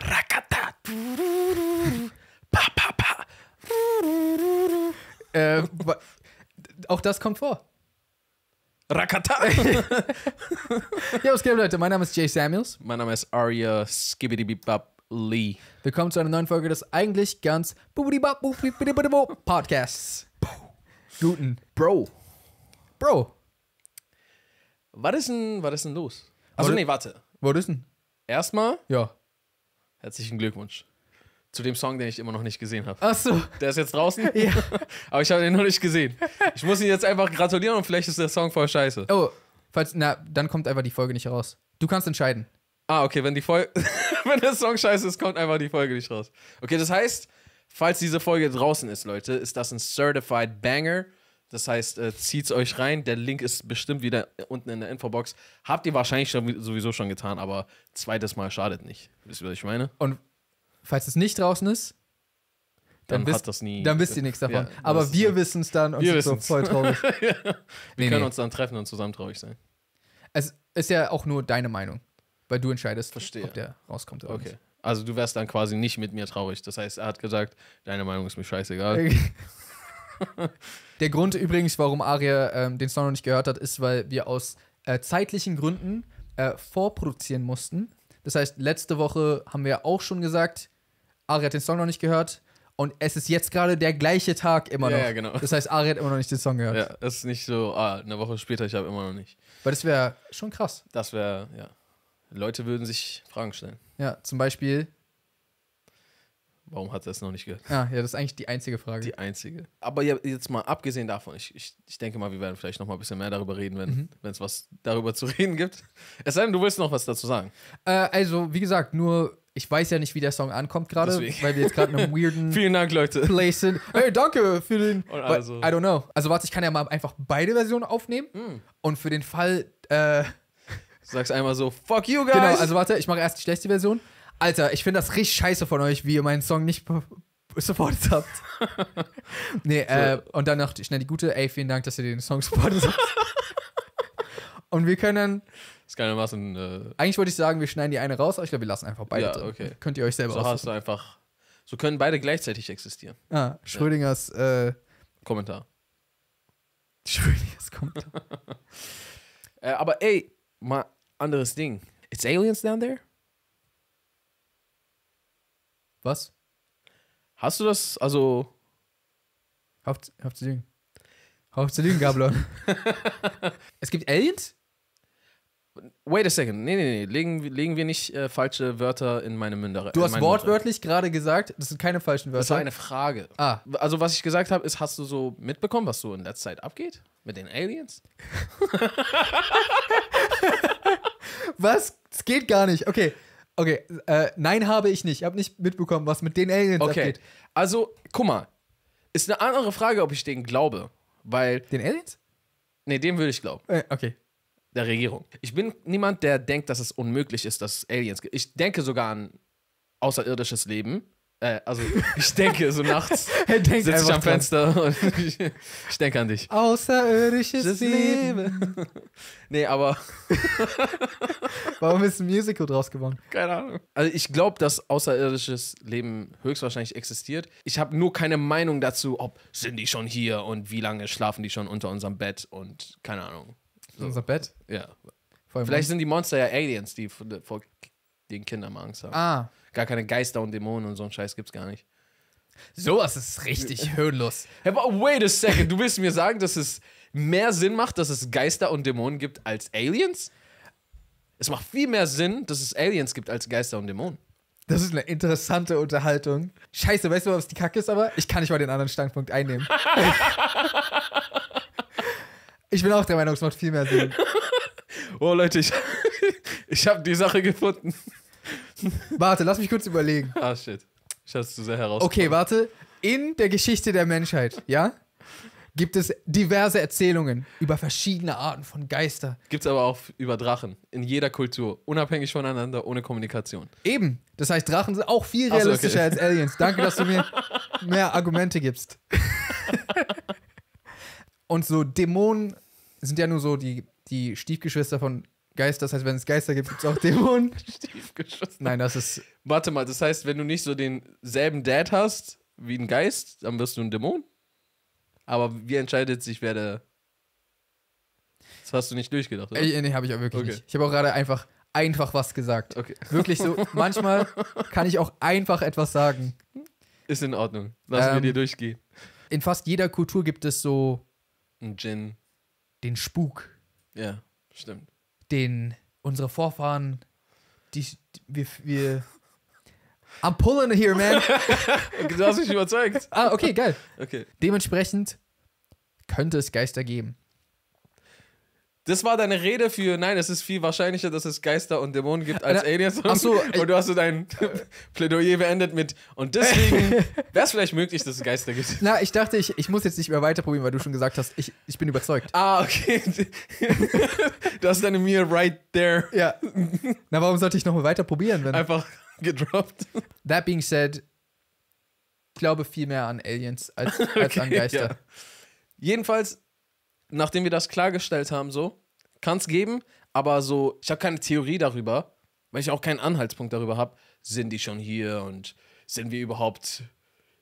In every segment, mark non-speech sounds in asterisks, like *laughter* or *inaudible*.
Rakata. Pa, pa, pa. Äh, auch das kommt vor. Rakata. Yo, *laughs* was geht, Leute? Mein Name ist Jay Samuels. Mein Name ist Arya Skibidibibab Lee. Willkommen zu einer neuen Folge des eigentlich ganz Podcasts. Guten. Bro. Bro. Was ist denn, was ist denn los? Also nee, warte. Was ist denn? Erstmal. Ja. Herzlichen Glückwunsch. Zu dem Song, den ich immer noch nicht gesehen habe. Ach so. Der ist jetzt draußen. *laughs* Ja. *laughs* Aber ich habe den noch nicht gesehen. Ich muss ihn jetzt einfach gratulieren und vielleicht ist der Song voll scheiße. Oh, falls, na, dann kommt einfach die Folge nicht raus. Du kannst entscheiden. Ah, okay, wenn die Folge, *laughs* wenn der Song scheiße ist, kommt einfach die Folge nicht raus. Okay, das heißt, falls diese Folge draußen ist, Leute, ist das ein Certified Banger das heißt, äh, es euch rein. Der Link ist bestimmt wieder unten in der Infobox. Habt ihr wahrscheinlich schon, sowieso schon getan, aber zweites Mal schadet nicht. Wisst ihr, was ich meine? Und falls es nicht draußen ist, dann, dann bist, hat das nie. Dann wisst ihr nichts davon. Ja, aber wir wissen es dann und wir sind wissen's. so voll traurig. *laughs* ja. Wir nee, können nee. uns dann treffen und zusammen traurig sein. Es ist ja auch nur deine Meinung, weil du entscheidest, Verstehe. ob der rauskommt oder okay. nicht. Also du wärst dann quasi nicht mit mir traurig. Das heißt, er hat gesagt, deine Meinung ist mir scheißegal. *laughs* *laughs* Der Grund übrigens, warum Aria ähm, den Song noch nicht gehört hat, ist, weil wir aus äh, zeitlichen Gründen äh, vorproduzieren mussten. Das heißt, letzte Woche haben wir auch schon gesagt, Aria hat den Song noch nicht gehört. Und es ist jetzt gerade der gleiche Tag immer noch. Ja, genau. Das heißt, Ari hat immer noch nicht den Song gehört. Ja, es ist nicht so, ah, eine Woche später, ich habe immer noch nicht. Weil das wäre schon krass. Das wäre, ja. Leute würden sich Fragen stellen. Ja, zum Beispiel, Warum hat er es noch nicht gehört? Ja, ah, ja, das ist eigentlich die einzige Frage. Die einzige. Aber ja, jetzt mal abgesehen davon, ich, ich, ich denke mal, wir werden vielleicht noch mal ein bisschen mehr darüber reden, wenn mhm. es was darüber zu reden gibt. Es sei denn, du willst noch was dazu sagen. Äh, also, wie gesagt, nur ich weiß ja nicht, wie der Song ankommt gerade, weil wir jetzt gerade in einem weirden *laughs* Vielen Dank, Leute. Place sind. Hey, danke für den. Und also. I don't know. Also warte, ich kann ja mal einfach beide Versionen aufnehmen. Mm. Und für den Fall, äh. Du sagst einmal so, fuck you genau, guys. Genau, also warte, ich mache erst die schlechte Version. Alter, ich finde das richtig scheiße von euch, wie ihr meinen Song nicht supportet habt. *laughs* nee, so. äh, und dann noch schnell die gute, ey, vielen Dank, dass ihr den Song supportet habt. *laughs* und wir können. Das ist machen, äh Eigentlich wollte ich sagen, wir schneiden die eine raus, aber ich glaube, wir lassen einfach beide ja, drin. Okay. Könnt ihr euch selber So hast du einfach. So können beide gleichzeitig existieren. Ah, Schrödingers ja. äh, Kommentar. *laughs* Schrödingers Kommentar. äh, aber ey, mal anderes Ding. It's aliens down there? Was? Hast du das, also. Haupt zu lügen. Haupt zu lügen, Gablon. *laughs* es gibt Aliens? Wait a second. Nee, nee, nee. Legen, legen wir nicht äh, falsche Wörter in meine Münder. Du äh, hast wortwörtlich gerade gesagt, das sind keine falschen Wörter. Das war eine Frage. Ah. Also, was ich gesagt habe, ist, hast du so mitbekommen, was so in letzter Zeit abgeht? Mit den Aliens? *laughs* was? Das geht gar nicht. Okay. Okay, äh, nein, habe ich nicht. Ich habe nicht mitbekommen, was mit den Aliens okay. abgeht. Also, guck mal. Ist eine andere Frage, ob ich denen glaube. Weil. Den Aliens? Nee, dem würde ich glauben. Äh, okay. Der Regierung. Ich bin niemand, der denkt, dass es unmöglich ist, dass es Aliens gibt. Ich denke sogar an außerirdisches Leben. Äh, also ich denke so nachts hey, *laughs* denk sitze ich am dran. Fenster und ich, *laughs* ich denke an dich. Außerirdisches Leben. *laughs* nee, aber warum ist ein Musical draus geworden? Keine Ahnung. Also ich glaube, dass außerirdisches Leben höchstwahrscheinlich existiert. Ich habe nur keine Meinung dazu, ob sind die schon hier und wie lange schlafen die schon unter unserem Bett und keine Ahnung. So. Unser Bett? Ja. Vielleicht sind die Monster ja Aliens, die vor den Kindern Angst haben. Ah. Gar keine Geister und Dämonen und so einen Scheiß gibt's gar nicht. Sowas ist richtig äh. höhnlos. Hey, wait a second, du willst mir sagen, dass es mehr Sinn macht, dass es Geister und Dämonen gibt als Aliens? Es macht viel mehr Sinn, dass es Aliens gibt als Geister und Dämonen. Das ist eine interessante Unterhaltung. Scheiße, weißt du, was die Kacke ist, aber ich kann nicht mal den anderen Standpunkt einnehmen. *laughs* ich bin auch der Meinung, es macht viel mehr Sinn. Oh Leute, ich, *laughs* ich habe die Sache gefunden warte, lass mich kurz überlegen. Ah, shit. Ich hab's zu sehr heraus. Okay, warte. In der Geschichte der Menschheit, ja, gibt es diverse Erzählungen über verschiedene Arten von Geister. es aber auch über Drachen. In jeder Kultur. Unabhängig voneinander, ohne Kommunikation. Eben. Das heißt, Drachen sind auch viel Ach so, realistischer okay. als Aliens. Danke, dass du mir *laughs* mehr Argumente gibst. Und so Dämonen sind ja nur so die, die Stiefgeschwister von Geister, das heißt, wenn es Geister gibt, gibt es auch Dämonen. Stiefgeschossen. *laughs* Nein, das ist. Warte mal, das heißt, wenn du nicht so denselben Dad hast wie ein Geist, dann wirst du ein Dämon. Aber wie entscheidet sich, wer der. Das hast du nicht durchgedacht, oder? Äh, nee, habe ich auch wirklich okay. nicht. Ich habe auch gerade einfach, einfach was gesagt. Okay. *laughs* Wirklich so, manchmal kann ich auch einfach etwas sagen. Ist in Ordnung. Lass ähm, wir dir durchgehen. In fast jeder Kultur gibt es so. Ein Djinn. Den Spuk. Ja, stimmt den unsere Vorfahren, die, die wir, wir I'm pulling it here, man. *laughs* du hast mich überzeugt. Ah, okay, geil. Okay. Dementsprechend könnte es Geister geben. Das war deine Rede für, nein, es ist viel wahrscheinlicher, dass es Geister und Dämonen gibt als Aliens. Ach so, *laughs* und du hast so dein *laughs* Plädoyer beendet mit, und deswegen *laughs* wäre es vielleicht möglich, dass es Geister gibt. Na, ich dachte, ich, ich muss jetzt nicht mehr weiterprobieren, weil du schon gesagt hast, ich, ich bin überzeugt. Ah, okay. du hast deine Mir right there. Ja. Na, warum sollte ich nochmal weiterprobieren? Wenn Einfach gedroppt. That being said, ich glaube viel mehr an Aliens als, als okay, an Geister. Ja. Jedenfalls nachdem wir das klargestellt haben, so, kann es geben, aber so, ich habe keine Theorie darüber, weil ich auch keinen Anhaltspunkt darüber habe, sind die schon hier und sind wir überhaupt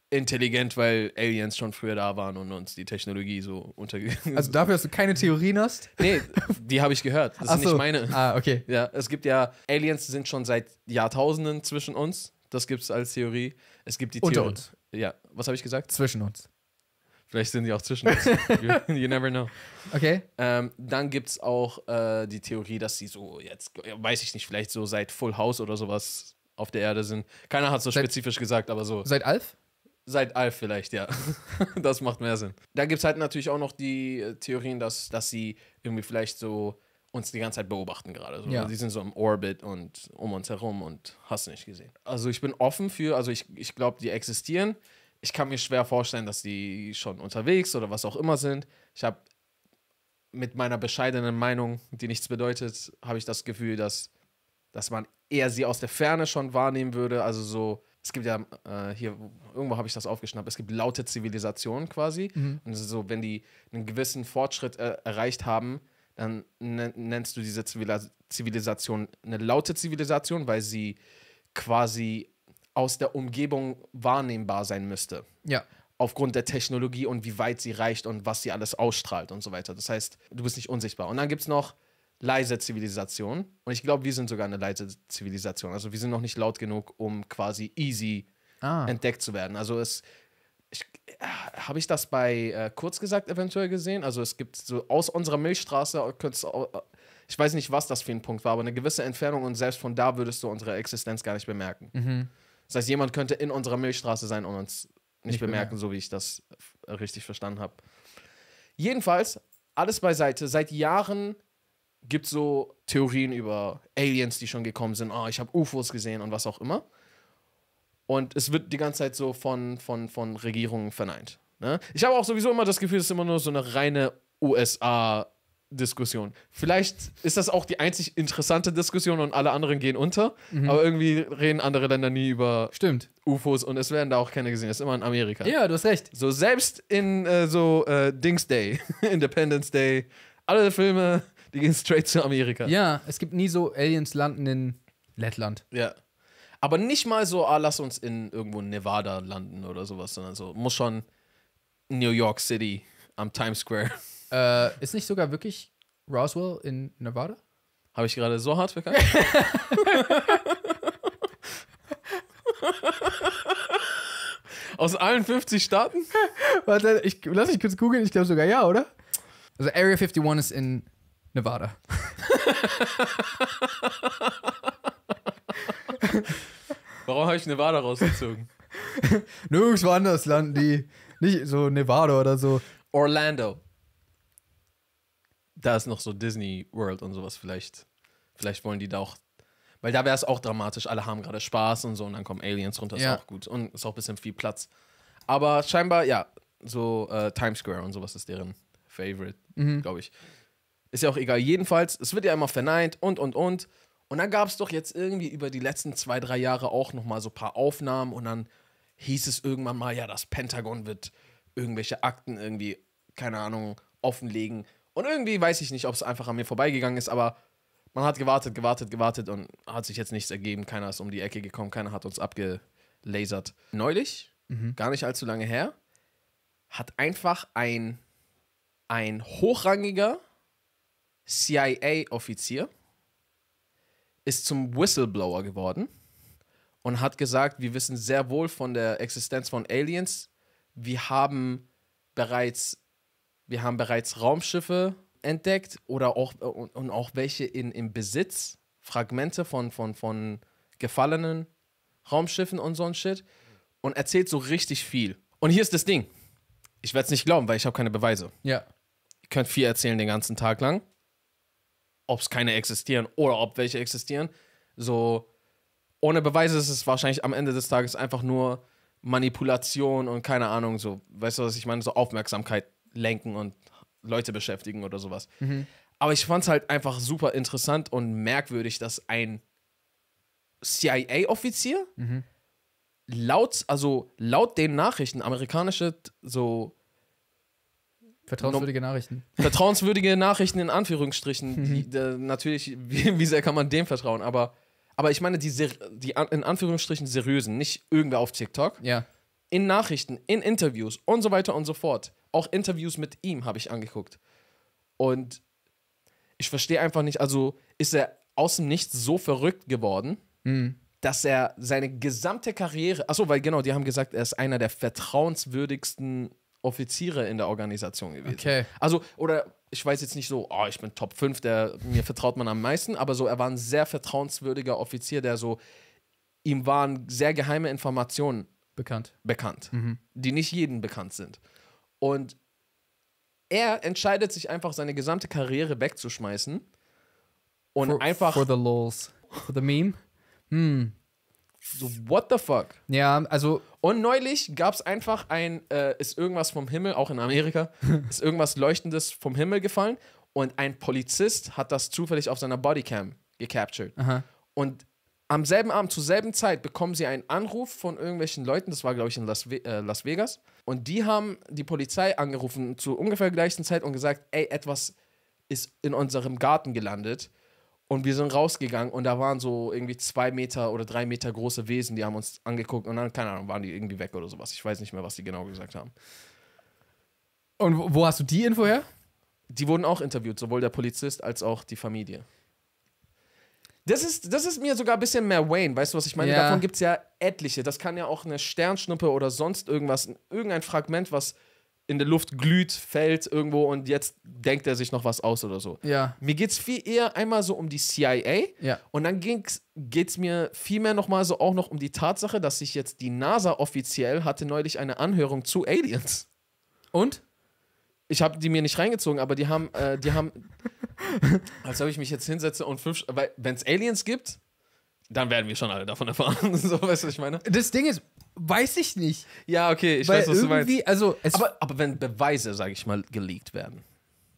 intelligent, weil Aliens schon früher da waren und uns die Technologie so untergegangen *laughs* ist. Also dafür, dass du keine Theorien hast? Nee, die habe ich gehört. Das Ach ist so. nicht meine. Ah, okay. Ja, es gibt ja, Aliens sind schon seit Jahrtausenden zwischen uns. Das gibt es als Theorie. Es gibt die Unter uns. Ja, was habe ich gesagt? Zwischen uns. Vielleicht sind die auch zwischen uns. *laughs* you, you never know. Okay. Ähm, dann gibt es auch äh, die Theorie, dass sie so jetzt, weiß ich nicht, vielleicht so seit Full House oder sowas auf der Erde sind. Keiner hat so seit, spezifisch gesagt, aber so. Seit Alf? Seit Alf vielleicht, ja. *laughs* das macht mehr Sinn. Dann gibt es halt natürlich auch noch die äh, Theorien, dass, dass sie irgendwie vielleicht so uns die ganze Zeit beobachten gerade. So. Ja. Die sind so im Orbit und um uns herum und hast du nicht gesehen. Also ich bin offen für, also ich, ich glaube, die existieren ich kann mir schwer vorstellen, dass die schon unterwegs oder was auch immer sind. Ich habe mit meiner bescheidenen Meinung, die nichts bedeutet, habe ich das Gefühl, dass, dass man eher sie aus der Ferne schon wahrnehmen würde. Also so, es gibt ja äh, hier, irgendwo habe ich das aufgeschnappt, es gibt laute Zivilisationen quasi. Mhm. Und so, wenn die einen gewissen Fortschritt äh, erreicht haben, dann nennst du diese Zivilisation eine laute Zivilisation, weil sie quasi aus der Umgebung wahrnehmbar sein müsste. Ja. Aufgrund der Technologie und wie weit sie reicht und was sie alles ausstrahlt und so weiter. Das heißt, du bist nicht unsichtbar. Und dann gibt es noch leise Zivilisation. Und ich glaube, wir sind sogar eine leise Zivilisation. Also wir sind noch nicht laut genug, um quasi easy ah. entdeckt zu werden. Also es äh, habe ich das bei äh, kurz gesagt eventuell gesehen? Also es gibt so aus unserer Milchstraße äh, ich weiß nicht, was das für ein Punkt war, aber eine gewisse Entfernung und selbst von da würdest du unsere Existenz gar nicht bemerken. Mhm. Das heißt, jemand könnte in unserer Milchstraße sein und uns nicht, nicht bemerken, so wie ich das richtig verstanden habe. Jedenfalls, alles beiseite, seit Jahren gibt es so Theorien über Aliens, die schon gekommen sind. Oh, ich habe UFOs gesehen und was auch immer. Und es wird die ganze Zeit so von, von, von Regierungen verneint. Ne? Ich habe auch sowieso immer das Gefühl, es ist immer nur so eine reine USA- Diskussion. Vielleicht ist das auch die einzig interessante Diskussion und alle anderen gehen unter, mhm. aber irgendwie reden andere Länder nie über Stimmt. UFOs und es werden da auch keine gesehen. Das ist immer in Amerika. Ja, du hast recht. So selbst in äh, so äh, Dings Day, *laughs* Independence Day, alle Filme, die gehen straight zu Amerika. Ja, es gibt nie so Aliens landen in Lettland. Ja. Aber nicht mal so, ah, lass uns in irgendwo Nevada landen oder sowas, sondern so muss schon New York City am Times Square. Äh, ist nicht sogar wirklich Roswell in Nevada? Habe ich gerade so hart verkackt? *laughs* Aus allen 50 Staaten? Warte, ich, lass mich kurz googeln. Ich glaube sogar ja, oder? Also Area 51 ist in Nevada. Warum habe ich Nevada rausgezogen? *laughs* Nirgendwo anders landen die. Nicht so Nevada oder so. Orlando da ist noch so Disney World und sowas vielleicht. Vielleicht wollen die da auch. Weil da wäre es auch dramatisch. Alle haben gerade Spaß und so und dann kommen Aliens runter. Ja. Ist auch gut. Und ist auch ein bisschen viel Platz. Aber scheinbar, ja, so äh, Times Square und sowas ist deren Favorite, mhm. glaube ich. Ist ja auch egal. Jedenfalls, es wird ja immer verneint und und und. Und dann gab es doch jetzt irgendwie über die letzten zwei, drei Jahre auch nochmal so ein paar Aufnahmen und dann hieß es irgendwann mal, ja, das Pentagon wird irgendwelche Akten irgendwie, keine Ahnung, offenlegen und irgendwie weiß ich nicht, ob es einfach an mir vorbeigegangen ist, aber man hat gewartet, gewartet, gewartet und hat sich jetzt nichts ergeben. Keiner ist um die Ecke gekommen, keiner hat uns abgelasert. Neulich, mhm. gar nicht allzu lange her, hat einfach ein, ein hochrangiger CIA-Offizier ist zum Whistleblower geworden und hat gesagt, wir wissen sehr wohl von der Existenz von Aliens. Wir haben bereits wir haben bereits Raumschiffe entdeckt oder auch, und, auch welche in, im Besitz, Fragmente von, von, von gefallenen Raumschiffen und so ein Shit. Und erzählt so richtig viel. Und hier ist das Ding. Ich werde es nicht glauben, weil ich habe keine Beweise. Ja. Ihr könnt viel erzählen den ganzen Tag lang. Ob es keine existieren oder ob welche existieren. So, ohne Beweise ist es wahrscheinlich am Ende des Tages einfach nur Manipulation und keine Ahnung, so, weißt du, was ich meine? So Aufmerksamkeit lenken und Leute beschäftigen oder sowas. Mhm. Aber ich fand es halt einfach super interessant und merkwürdig, dass ein CIA-Offizier mhm. laut, also laut den Nachrichten, amerikanische so Vertrauenswürdige Nachrichten. *laughs* Vertrauenswürdige Nachrichten in Anführungsstrichen. Mhm. Die, de, natürlich, *laughs* wie, wie, sehr kann man dem vertrauen? Aber, aber ich meine, die, die an, in Anführungsstrichen seriösen, nicht irgendwer auf TikTok. Ja in Nachrichten, in Interviews und so weiter und so fort. Auch Interviews mit ihm habe ich angeguckt. Und ich verstehe einfach nicht, also ist er aus dem Nichts so verrückt geworden, mhm. dass er seine gesamte Karriere, achso, weil genau, die haben gesagt, er ist einer der vertrauenswürdigsten Offiziere in der Organisation gewesen. Okay. Also, oder ich weiß jetzt nicht so, oh, ich bin Top 5, der, mir vertraut man am meisten, aber so, er war ein sehr vertrauenswürdiger Offizier, der so, ihm waren sehr geheime Informationen Bekannt. Bekannt. Mhm. Die nicht jedem bekannt sind. Und er entscheidet sich einfach, seine gesamte Karriere wegzuschmeißen. Und for, einfach. For the lols. For the meme. Hm. So, what the fuck? Ja, also. Und neulich gab es einfach ein, äh, ist irgendwas vom Himmel, auch in Amerika, *laughs* ist irgendwas Leuchtendes vom Himmel gefallen und ein Polizist hat das zufällig auf seiner Bodycam gecaptured. Aha. Und am selben Abend, zur selben Zeit, bekommen sie einen Anruf von irgendwelchen Leuten, das war, glaube ich, in Las, Ve äh, Las Vegas. Und die haben die Polizei angerufen zu ungefähr gleichen Zeit und gesagt, ey, etwas ist in unserem Garten gelandet. Und wir sind rausgegangen und da waren so irgendwie zwei Meter oder drei Meter große Wesen, die haben uns angeguckt und dann, keine Ahnung, waren die irgendwie weg oder sowas. Ich weiß nicht mehr, was die genau gesagt haben. Und wo hast du die Info her? Die wurden auch interviewt, sowohl der Polizist als auch die Familie. Das ist, das ist mir sogar ein bisschen mehr Wayne, weißt du, was ich meine? Ja. Davon gibt es ja etliche. Das kann ja auch eine Sternschnuppe oder sonst irgendwas, irgendein Fragment, was in der Luft glüht, fällt irgendwo und jetzt denkt er sich noch was aus oder so. Ja. Mir geht es viel eher einmal so um die CIA ja. und dann geht es mir vielmehr nochmal so auch noch um die Tatsache, dass sich jetzt die NASA offiziell hatte neulich eine Anhörung zu Aliens. Und? Ich habe die mir nicht reingezogen, aber die haben, äh, die haben, *laughs* Als ob ich mich jetzt hinsetze und fünf. Weil, wenn es Aliens gibt, dann werden wir schon alle davon erfahren. *laughs* so, weißt du, was ich meine? Das Ding ist, weiß ich nicht. Ja, okay, ich weil weiß, was du meinst. Also, aber, aber wenn Beweise, sage ich mal, geleakt werden.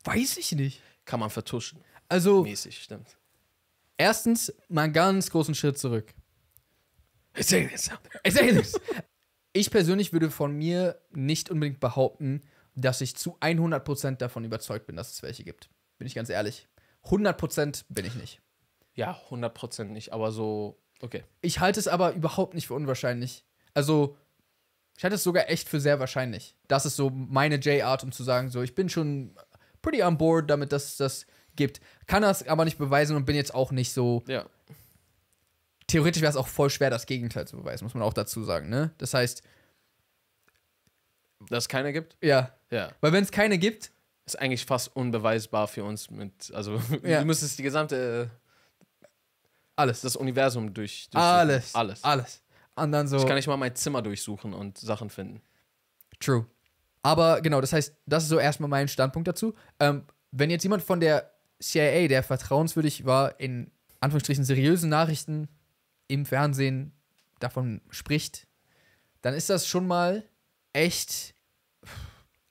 Weiß ich nicht. Kann man vertuschen. Also. Mäßig, stimmt. Erstens, mal einen ganz großen Schritt zurück. It's Aliens. It's Aliens. ich persönlich würde von mir nicht unbedingt behaupten, dass ich zu 100% davon überzeugt bin, dass es welche gibt. Bin ich ganz ehrlich. 100% bin ich nicht. Ja, 100% nicht, aber so, okay. Ich halte es aber überhaupt nicht für unwahrscheinlich. Also, ich halte es sogar echt für sehr wahrscheinlich. Das ist so meine J-Art, um zu sagen, so, ich bin schon pretty on board damit, dass es das gibt. Kann das aber nicht beweisen und bin jetzt auch nicht so. Ja. Theoretisch wäre es auch voll schwer, das Gegenteil zu beweisen, muss man auch dazu sagen, ne? Das heißt. Dass es keine gibt? Ja. Ja. Weil wenn es keine gibt, ist eigentlich fast unbeweisbar für uns mit, also *laughs* ja. du müsstest die gesamte alles, das Universum durch, durch alles, alles, alles. Und dann so. Ich kann nicht mal mein Zimmer durchsuchen und Sachen finden. True. Aber genau, das heißt, das ist so erstmal mein Standpunkt dazu. Ähm, wenn jetzt jemand von der CIA, der vertrauenswürdig war, in Anführungsstrichen seriösen Nachrichten im Fernsehen davon spricht, dann ist das schon mal echt.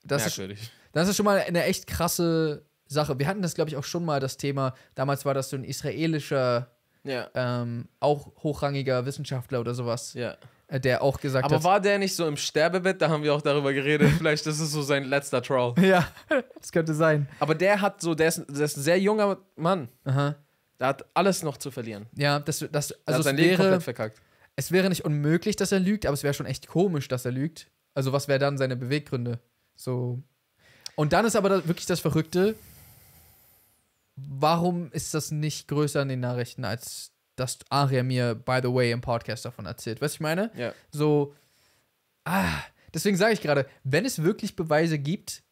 Das merkwürdig. Ist, das ist schon mal eine echt krasse Sache. Wir hatten das, glaube ich, auch schon mal das Thema. Damals war das so ein israelischer, ja. ähm, auch hochrangiger Wissenschaftler oder sowas. Ja. Äh, der auch gesagt Aber hat. Aber war der nicht so im Sterbebett? Da haben wir auch darüber geredet. *laughs* Vielleicht ist es so sein letzter Troll. Ja, *laughs* das könnte sein. Aber der hat so, der ist, der ist ein sehr junger Mann. Aha. Der hat alles noch zu verlieren. Ja, das, das also hat sein Leben wäre, komplett verkackt. Es wäre nicht unmöglich, dass er lügt, aber es wäre schon echt komisch, dass er lügt. Also, was wäre dann seine Beweggründe? So, und dann ist aber das, wirklich das Verrückte, warum ist das nicht größer in den Nachrichten, als dass Aria mir, by the way, im Podcast davon erzählt? Weißt du, ich meine? Ja. So, ah, deswegen sage ich gerade, wenn es wirklich Beweise gibt,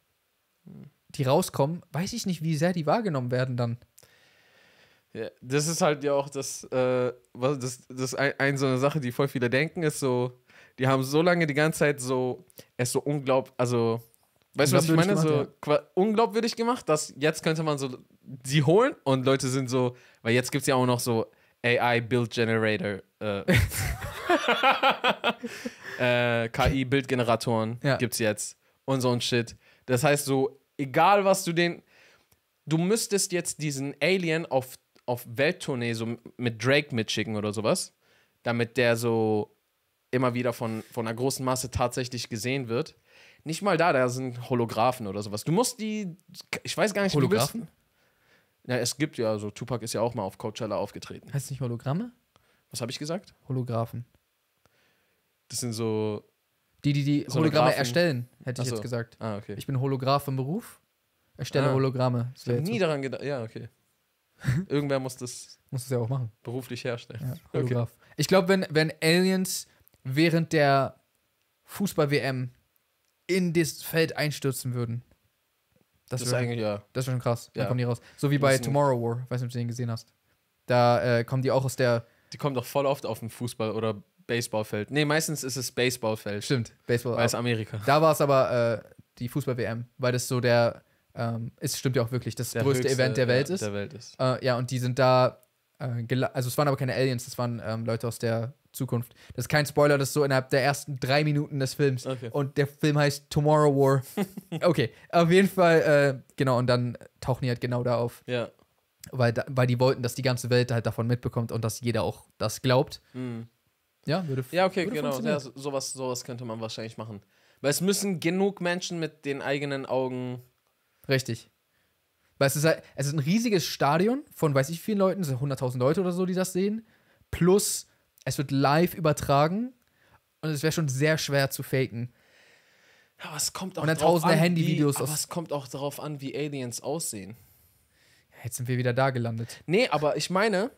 die rauskommen, weiß ich nicht, wie sehr die wahrgenommen werden dann. Ja, das ist halt ja auch das, äh, was, das, das ein, ein, so eine Sache, die voll viele denken, ist so, die haben so lange die ganze Zeit so, es so unglaublich, also Weißt du, was ich meine? Gemacht, so ja. unglaubwürdig gemacht, dass jetzt könnte man so sie holen und Leute sind so, weil jetzt gibt es ja auch noch so AI Build Generator, äh, *laughs* äh, KI Bildgeneratoren ja. gibt's jetzt und so ein Shit. Das heißt so, egal was du den, du müsstest jetzt diesen Alien auf, auf Welttournee so mit Drake mitschicken oder sowas, damit der so immer wieder von, von einer großen Masse tatsächlich gesehen wird. Nicht mal da, da sind Holographen oder sowas. Du musst die, ich weiß gar nicht, Holographen? Wie du ja, es gibt ja, so Tupac ist ja auch mal auf Coachella aufgetreten. Heißt nicht Hologramme? Was habe ich gesagt? Holographen. Das sind so. Die, die die so Hologramme Graphen. erstellen, hätte ich so. jetzt gesagt. Ah, okay. Ich bin Holograph im Beruf, erstelle ah. Hologramme. Ich habe nie so. daran gedacht. Ja, okay. *laughs* Irgendwer muss das. muss das ja auch machen. Beruflich herstellen. Ja, Holograph. Okay. Ich glaube, wenn, wenn Aliens während der Fußball-WM in das Feld einstürzen würden. Das, das ist eigentlich, ja. Das wäre schon krass. Ja. Dann kommen die raus. So wie bei Tomorrow War, weiß nicht, ob du den gesehen hast. Da äh, kommen die auch aus der. Die kommen doch voll oft auf dem Fußball- oder Baseballfeld. Nee, meistens ist es Baseballfeld. Stimmt, Baseball. Weil es Amerika. Da war es aber äh, die Fußball-WM, weil das so der. Ähm, ist, stimmt ja auch wirklich, das der größte höchste, Event der Welt ja, ist. Der Welt ist. Äh, ja, und die sind da äh, also es waren aber keine Aliens, das waren ähm, Leute aus der Zukunft. Das ist kein Spoiler, das ist so innerhalb der ersten drei Minuten des Films. Okay. Und der Film heißt Tomorrow War. *laughs* okay, auf jeden Fall, äh, genau, und dann tauchen die halt genau da auf. Ja. Weil, da, weil die wollten, dass die ganze Welt halt davon mitbekommt und dass jeder auch das glaubt. Mhm. Ja, würde Ja, okay, würde genau. Ja, sowas, sowas könnte man wahrscheinlich machen. Weil es müssen genug Menschen mit den eigenen Augen. Richtig. Weil es ist halt, es ist ein riesiges Stadion von weiß ich vielen Leuten, es sind 100.000 Leute oder so, die das sehen. Plus, es wird live übertragen und es wäre schon sehr schwer zu faken. Ja, aber es kommt auch und dann drauf tausende Handyvideos aus. Aber es kommt auch darauf an, wie Aliens aussehen. jetzt sind wir wieder da gelandet. Nee, aber ich meine,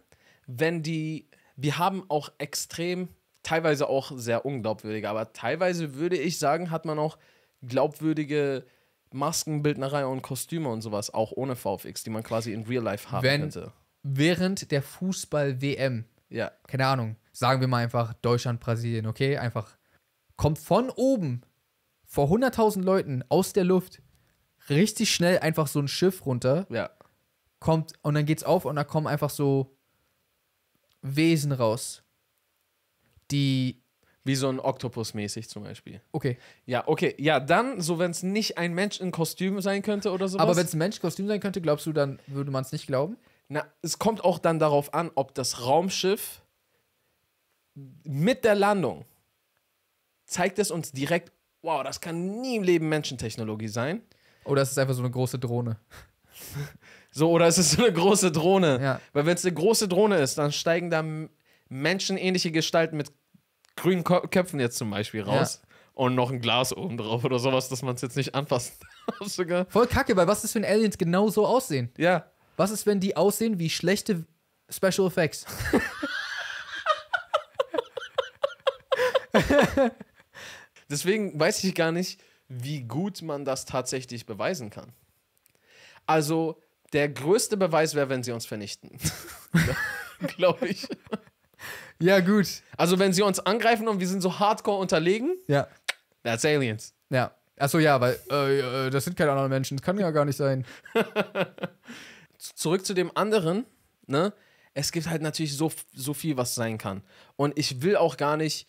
wenn die, wir haben auch extrem, teilweise auch sehr unglaubwürdige, aber teilweise würde ich sagen, hat man auch glaubwürdige Maskenbildnerei und Kostüme und sowas, auch ohne VFX, die man quasi in Real Life haben Wenn, könnte. Während der Fußball-WM, ja. keine Ahnung, sagen wir mal einfach Deutschland, Brasilien, okay? Einfach kommt von oben vor 100.000 Leuten aus der Luft richtig schnell einfach so ein Schiff runter. Ja. Kommt und dann geht's auf und da kommen einfach so Wesen raus, die wie so ein Oktopus mäßig zum Beispiel. Okay. Ja, okay. Ja, dann, so wenn es nicht ein Mensch in Kostüm sein könnte oder sowas. Aber wenn es ein Mensch in Kostüm sein könnte, glaubst du, dann würde man es nicht glauben? Na, es kommt auch dann darauf an, ob das Raumschiff mit der Landung zeigt es uns direkt, wow, das kann nie im Leben Menschentechnologie sein. Oder es ist einfach so eine große Drohne. *laughs* so, oder es ist so eine große Drohne. Ja. Weil wenn es eine große Drohne ist, dann steigen da menschenähnliche Gestalten mit grünen Köpfen jetzt zum Beispiel raus. Ja. Und noch ein Glas oben drauf oder sowas, dass man es jetzt nicht anfassen *laughs* darf sogar. Voll kacke, weil was ist, wenn Aliens genau so aussehen? Ja. Was ist, wenn die aussehen wie schlechte Special Effects? *laughs* Deswegen weiß ich gar nicht, wie gut man das tatsächlich beweisen kann. Also, der größte Beweis wäre, wenn sie uns vernichten. *laughs* Glaube ich. Ja, gut. Also, wenn sie uns angreifen und wir sind so hardcore unterlegen, ja. that's Aliens. Ja. Achso, ja, weil äh, äh, das sind keine anderen Menschen. Das kann ja gar nicht sein. *laughs* Zurück zu dem anderen, ne? Es gibt halt natürlich so, so viel, was sein kann. Und ich will auch gar nicht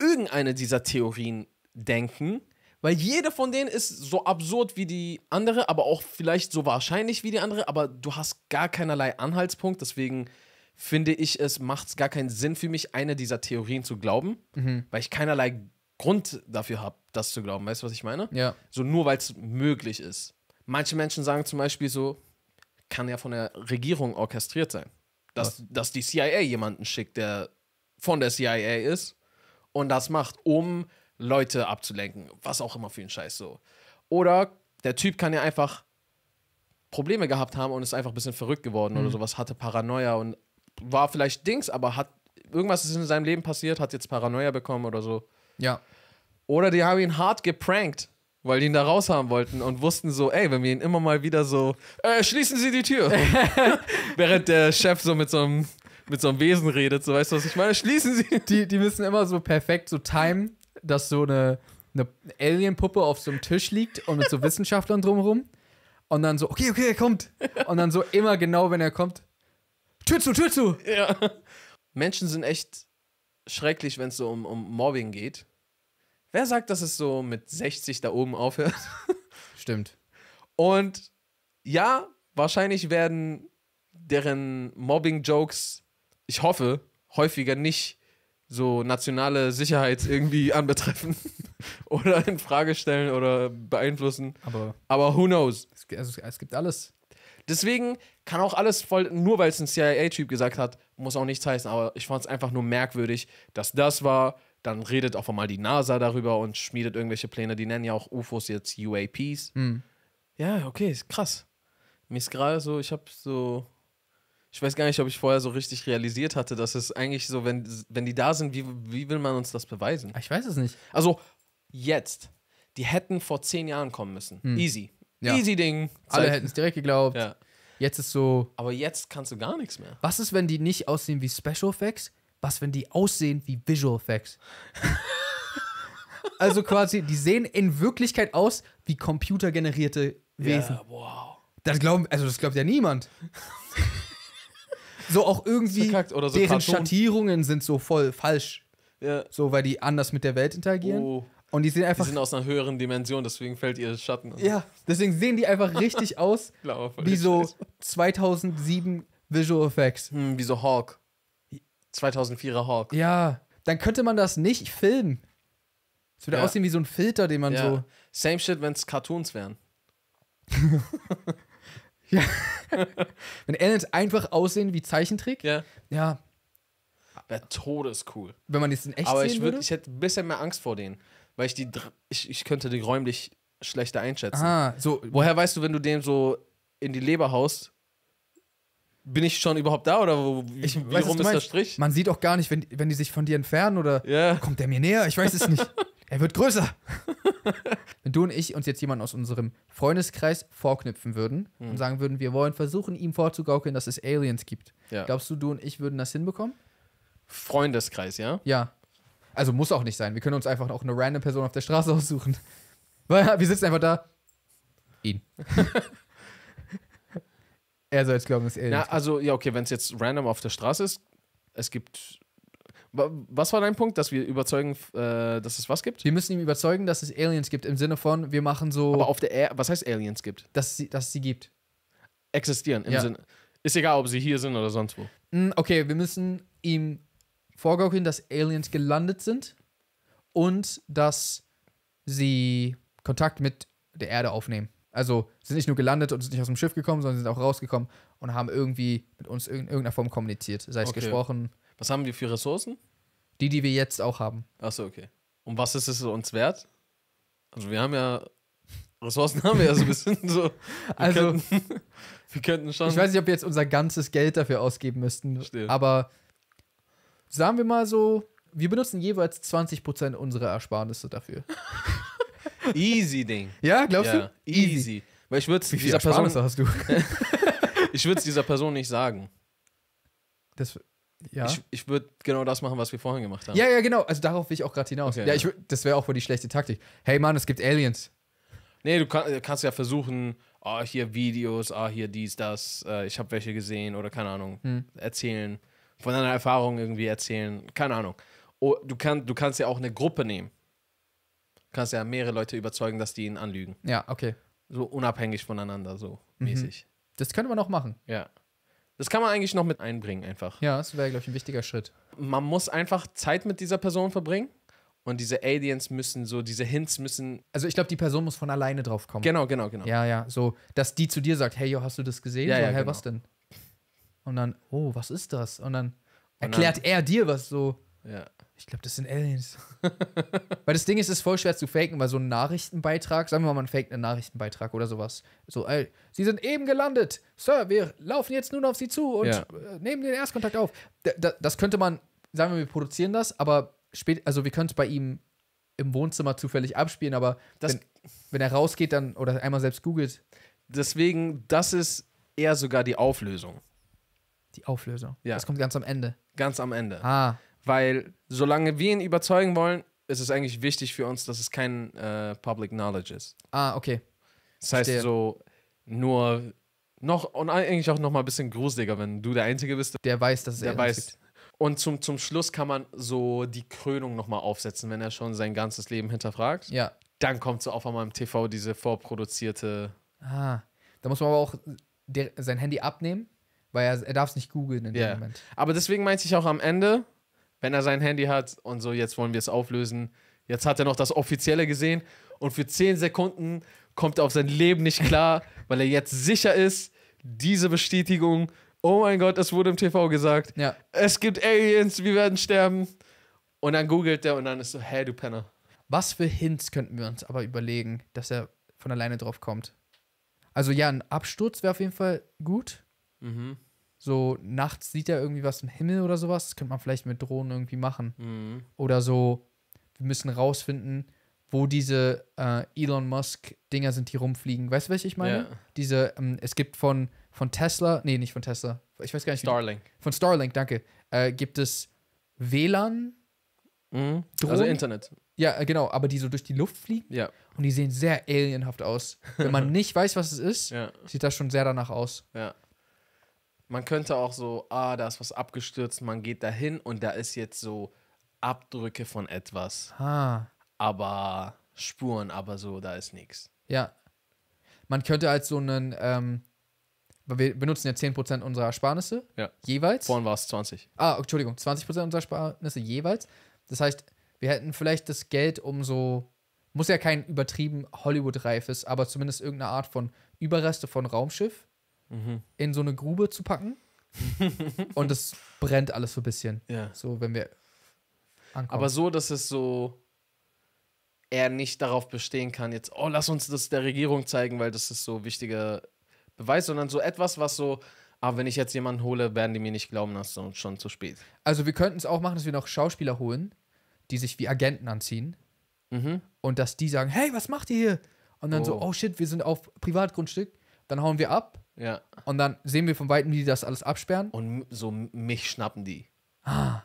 irgendeine dieser Theorien denken, weil jede von denen ist so absurd wie die andere, aber auch vielleicht so wahrscheinlich wie die andere, aber du hast gar keinerlei Anhaltspunkt, deswegen finde ich, es macht gar keinen Sinn für mich, eine dieser Theorien zu glauben, mhm. weil ich keinerlei Grund dafür habe, das zu glauben. Weißt du, was ich meine? Ja. So nur, weil es möglich ist. Manche Menschen sagen zum Beispiel so, kann ja von der Regierung orchestriert sein. Dass, dass die CIA jemanden schickt, der von der CIA ist und das macht, um Leute abzulenken. Was auch immer für einen Scheiß so. Oder der Typ kann ja einfach Probleme gehabt haben und ist einfach ein bisschen verrückt geworden mhm. oder sowas, hatte Paranoia und war vielleicht Dings, aber hat irgendwas ist in seinem Leben passiert, hat jetzt Paranoia bekommen oder so. Ja. Oder die haben ihn hart geprankt, weil die ihn da raus haben wollten und wussten so, ey, wenn wir ihn immer mal wieder so, äh, schließen Sie die Tür. *laughs* Während der Chef so mit so einem mit so einem Wesen redet, so weißt du, was ich meine? Schließen Sie. Die, die müssen immer so perfekt so timen, dass so eine, eine Alien-Puppe auf so einem Tisch liegt und mit so Wissenschaftlern drumherum. Und dann so, okay, okay, er kommt. Und dann so immer genau, wenn er kommt, Tür zu, Tür zu! Ja. Menschen sind echt schrecklich, wenn es so um, um Mobbing geht. Wer sagt, dass es so mit 60 da oben aufhört? *laughs* Stimmt. Und ja, wahrscheinlich werden deren Mobbing-Jokes, ich hoffe, häufiger nicht so nationale Sicherheit irgendwie *laughs* anbetreffen *laughs* oder in Frage stellen oder beeinflussen. Aber, Aber who knows? Es, also, es gibt alles. Deswegen kann auch alles voll, nur weil es ein CIA-Typ gesagt hat, muss auch nichts heißen, aber ich fand es einfach nur merkwürdig, dass das war. Dann redet auch einmal die NASA darüber und schmiedet irgendwelche Pläne. Die nennen ja auch UFOs jetzt UAPs. Mhm. Ja, okay, ist krass. Mir ist gerade so, ich habe so ich weiß gar nicht, ob ich vorher so richtig realisiert hatte, dass es eigentlich so, wenn, wenn die da sind, wie, wie will man uns das beweisen? Ich weiß es nicht. Also, jetzt. Die hätten vor zehn Jahren kommen müssen. Hm. Easy. Ja. Easy Ding. Alle hätten es direkt geglaubt. Ja. Jetzt ist so. Aber jetzt kannst du gar nichts mehr. Was ist, wenn die nicht aussehen wie Special Effects? Was, wenn die aussehen wie Visual Effects? *laughs* also quasi, die sehen in Wirklichkeit aus wie computergenerierte Wesen. Ja, wow. Das glauben, also das glaubt ja niemand. so auch irgendwie verkackt, so deren Karton. Schattierungen sind so voll falsch. Ja. So, weil die anders mit der Welt interagieren. Oh. Und die sehen einfach. Die sind aus einer höheren Dimension, deswegen fällt ihr Schatten. Ja, deswegen sehen die einfach richtig *laughs* aus Blau, wie so 2007 Visual Effects. Hm, wie so Hawk. 2004er Hawk. Ja, dann könnte man das nicht filmen. Es würde ja. aussehen wie so ein Filter, den man ja. so. Same shit, wenn es Cartoons wären. *laughs* ja. wenn Aliens einfach aussehen wie Zeichentrick. Ja. Ja. Wäre todescool. Wenn man jetzt in echt Aber sehen ich, würd, würde? ich hätte ein bisschen mehr Angst vor denen weil ich die ich, ich könnte die räumlich schlechter einschätzen. Aha, so woher weißt du, wenn du dem so in die Leber haust, bin ich schon überhaupt da oder wo, wie, ich, wie weiß, rum ist meinst? der Strich? Man sieht auch gar nicht, wenn, wenn die sich von dir entfernen oder yeah. kommt der mir näher, ich weiß es nicht. *laughs* er wird größer. wenn du und ich uns jetzt jemanden aus unserem Freundeskreis vorknüpfen würden hm. und sagen würden, wir wollen versuchen, ihm vorzugaukeln, dass es Aliens gibt, ja. glaubst du, du und ich würden das hinbekommen? Freundeskreis, ja? Ja. Also muss auch nicht sein. Wir können uns einfach auch eine random Person auf der Straße *laughs* aussuchen. Weil wir sitzen einfach da. Ihn. *laughs* er soll jetzt glauben, dass er. Na, also, ja, okay, wenn es jetzt random auf der Straße ist, es gibt. Was war dein Punkt, dass wir überzeugen, äh, dass es was gibt? Wir müssen ihm überzeugen, dass es Aliens gibt, im Sinne von, wir machen so. Aber auf der Erde, was heißt Aliens gibt? Dass, sie, dass es sie gibt. Existieren, im ja. Sinne. Ist egal, ob sie hier sind oder sonst wo. Hm, okay, wir müssen ihm vorgaukeln, dass Aliens gelandet sind und dass sie Kontakt mit der Erde aufnehmen. Also sind nicht nur gelandet und sind nicht aus dem Schiff gekommen, sondern sind auch rausgekommen und haben irgendwie mit uns in irgendeiner Form kommuniziert. Sei es okay. gesprochen. Was haben wir für Ressourcen? Die, die wir jetzt auch haben. Achso, okay. Und was ist es uns wert? Also wir haben ja Ressourcen haben wir ja so ein bisschen so. Wir *laughs* also könnten, *laughs* wir könnten schon. Ich weiß nicht, ob wir jetzt unser ganzes Geld dafür ausgeben müssten, Verstehe. aber sagen wir mal so, wir benutzen jeweils 20% unserer Ersparnisse dafür. *laughs* Easy Ding. Ja, glaubst ja, du? Easy. Weil ich würde dieser Person hast du. *laughs* ich würde es dieser Person nicht sagen. Das ja. Ich, ich würde genau das machen, was wir vorhin gemacht haben. Ja, ja, genau. Also darauf will ich auch gerade hinaus. Okay, ja, ja. Würd, das wäre auch wohl die schlechte Taktik. Hey Mann, es gibt Aliens. Nee, du kann, kannst ja versuchen, oh, hier Videos, ah, oh, hier dies, das, äh, ich habe welche gesehen oder keine Ahnung, hm. erzählen von deiner Erfahrung irgendwie erzählen. Keine Ahnung. Oh, du, kann, du kannst ja auch eine Gruppe nehmen. Du kannst ja mehrere Leute überzeugen, dass die ihn anlügen. Ja, okay. So unabhängig voneinander, so mhm. mäßig. Das könnte man auch machen. Ja. Das kann man eigentlich noch mit einbringen, einfach. Ja, das wäre, glaube ich, ein wichtiger Schritt. Man muss einfach Zeit mit dieser Person verbringen. Und diese Aliens müssen so, diese Hints müssen. Also ich glaube, die Person muss von alleine drauf kommen. Genau, genau, genau. Ja, ja. So, dass die zu dir sagt, hey, yo, hast du das gesehen? Ja, so, ja, hey, genau. was denn? Und dann, oh, was ist das? Und dann erklärt und dann, er dir was so. Ja. Ich glaube, das sind Aliens. *laughs* weil das Ding ist, es ist voll schwer zu faken, weil so ein Nachrichtenbeitrag, sagen wir mal, man faked einen Nachrichtenbeitrag oder sowas. So, ey, sie sind eben gelandet. Sir, wir laufen jetzt nun auf sie zu und ja. Äh, nehmen den Erstkontakt auf. D das könnte man, sagen wir, wir produzieren das, aber spät, also wir können es bei ihm im Wohnzimmer zufällig abspielen, aber wenn, wenn er rausgeht dann oder einmal selbst googelt. Deswegen, das ist eher sogar die Auflösung. Die Auflösung. Ja. Das kommt ganz am Ende. Ganz am Ende. Ah. Weil solange wir ihn überzeugen wollen, ist es eigentlich wichtig für uns, dass es kein äh, Public Knowledge ist. Ah, okay. Das heißt Verstehe. so nur noch und eigentlich auch noch mal ein bisschen gruseliger, wenn du der Einzige bist, der weiß, dass es der weiß. Gibt. Und zum, zum Schluss kann man so die Krönung noch mal aufsetzen, wenn er schon sein ganzes Leben hinterfragt. Ja. Dann kommt so auf einmal im TV diese vorproduzierte. Ah, da muss man aber auch sein Handy abnehmen weil er, er darf es nicht googeln in yeah. dem Moment. Aber deswegen meinte ich auch am Ende, wenn er sein Handy hat und so, jetzt wollen wir es auflösen. Jetzt hat er noch das Offizielle gesehen und für 10 Sekunden kommt er auf sein Leben nicht klar, *laughs* weil er jetzt sicher ist, diese Bestätigung, oh mein Gott, es wurde im TV gesagt, ja. es gibt Aliens, wir werden sterben. Und dann googelt er und dann ist so, hey, du Penner. Was für Hints könnten wir uns aber überlegen, dass er von alleine drauf kommt? Also ja, ein Absturz wäre auf jeden Fall gut. Mhm. So nachts sieht er irgendwie was im Himmel oder sowas. Das könnte man vielleicht mit Drohnen irgendwie machen. Mhm. Oder so, wir müssen rausfinden, wo diese äh, Elon Musk-Dinger sind, die rumfliegen. Weißt du, welche ich meine? Ja. Diese, ähm, es gibt von, von Tesla, nee, nicht von Tesla, ich weiß gar nicht. Starlink. Wie, von Starlink, danke. Äh, gibt es WLAN? Mhm. Also Internet. Ja, äh, genau, aber die so durch die Luft fliegen. Ja. Und die sehen sehr alienhaft aus. Wenn man *laughs* nicht weiß, was es ist, ja. sieht das schon sehr danach aus. Ja. Man könnte auch so, ah, da ist was abgestürzt, man geht dahin und da ist jetzt so Abdrücke von etwas. Ah. Aber Spuren, aber so, da ist nichts. Ja. Man könnte als so einen, ähm, wir benutzen ja 10% unserer Ersparnisse ja. jeweils. Vorhin war es 20. Ah, Entschuldigung, 20% unserer Ersparnisse jeweils. Das heißt, wir hätten vielleicht das Geld, um so, muss ja kein übertrieben Hollywood-reifes, aber zumindest irgendeine Art von Überreste von Raumschiff mhm. in so eine Grube zu packen. *laughs* und es brennt alles so ein bisschen. Ja. So, wenn wir ankommen. Aber so, dass es so er nicht darauf bestehen kann, jetzt, oh, lass uns das der Regierung zeigen, weil das ist so wichtiger Beweis, sondern so etwas, was so, aber ah, wenn ich jetzt jemanden hole, werden die mir nicht glauben, das ist schon zu spät. Also wir könnten es auch machen, dass wir noch Schauspieler holen, die sich wie Agenten anziehen mhm. und dass die sagen, hey, was macht ihr hier? Und dann oh. so, oh shit, wir sind auf Privatgrundstück, dann hauen wir ab ja. Und dann sehen wir von Weitem, wie die das alles absperren. Und so mich schnappen die. Ah.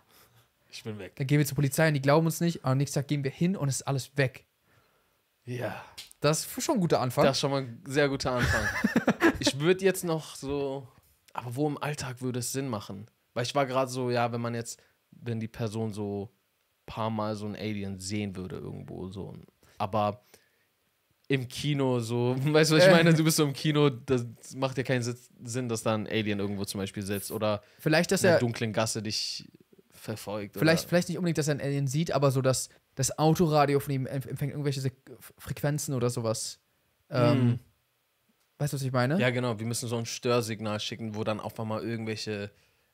Ich bin weg. Dann gehen wir zur Polizei und die glauben uns nicht. Und am nächsten Tag gehen wir hin und es ist alles weg. Ja. Das ist schon ein guter Anfang. Das ist schon mal ein sehr guter Anfang. *laughs* ich würde jetzt noch so. Aber wo im Alltag würde es Sinn machen? Weil ich war gerade so, ja, wenn man jetzt, wenn die Person so ein paar Mal so ein Alien sehen würde, irgendwo so. Aber im Kino so, *laughs* weißt du, was ich meine? Du bist so im Kino, das macht ja keinen Sinn, dass da ein Alien irgendwo zum Beispiel sitzt oder vielleicht, dass in der dunklen Gasse dich verfolgt. Vielleicht, oder? vielleicht nicht unbedingt, dass er ein Alien sieht, aber so, dass das Autoradio von ihm empfängt irgendwelche Frequenzen oder sowas. Mhm. Ähm, hm. weißt du, was ich meine? Ja, genau. Wir müssen so ein Störsignal schicken, wo dann auf einmal irgendwelche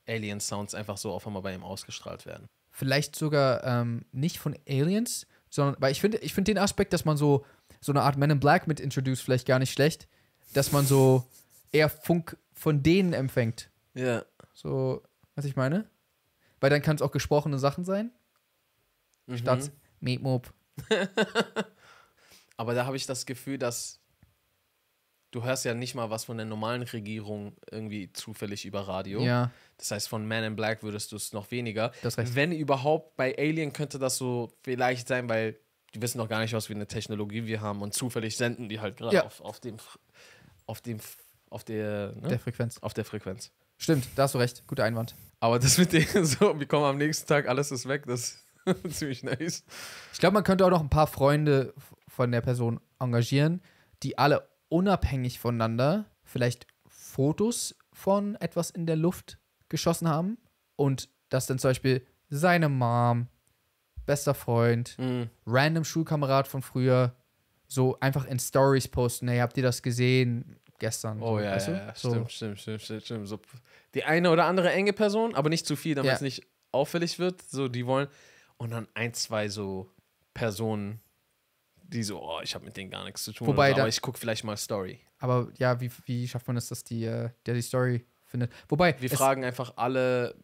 Alien-Sounds einfach so auf einmal bei ihm ausgestrahlt werden. Vielleicht sogar ähm, nicht von Aliens, sondern, weil ich finde ich find den Aspekt, dass man so so eine Art Men in Black mit introduced, vielleicht gar nicht schlecht, dass man so eher Funk von denen empfängt. Ja. So, was ich meine? Weil dann kann es auch gesprochene Sachen sein. Mhm. Statt Meet Mob. *laughs* Aber da habe ich das Gefühl, dass du hörst ja nicht mal was von der normalen Regierung irgendwie zufällig über Radio. Ja. Das heißt, von Man in Black würdest du es noch weniger. Das recht. Wenn überhaupt, bei Alien könnte das so vielleicht sein, weil die wissen noch gar nicht, was für eine Technologie wir haben und zufällig senden die halt gerade ja. auf, auf dem auf dem auf der, ne? der Frequenz. Auf der Frequenz. Stimmt, da hast du recht. Guter Einwand. Aber das mit denen *laughs* so, wir kommen am nächsten Tag, alles ist weg, das ist *laughs* ziemlich nice. Ich glaube, man könnte auch noch ein paar Freunde von der Person engagieren, die alle unabhängig voneinander vielleicht Fotos von etwas in der Luft geschossen haben und das dann zum Beispiel seine Mom, bester Freund, mhm. random Schulkamerad von früher, so einfach in Stories posten, hey, habt ihr das gesehen? Gestern. Oh so, ja, weißt du? ja, so. stimmt, stimmt, stimmt, stimmt, stimmt. So die eine oder andere enge Person, aber nicht zu viel, damit ja. es nicht auffällig wird. So, die wollen. Und dann ein, zwei so Personen, die so, oh, ich habe mit denen gar nichts zu tun. Wobei, so, aber ich gucke vielleicht mal Story. Aber ja, wie, wie schafft man es, dass die, äh, der die Story findet? Wobei. Wir fragen einfach alle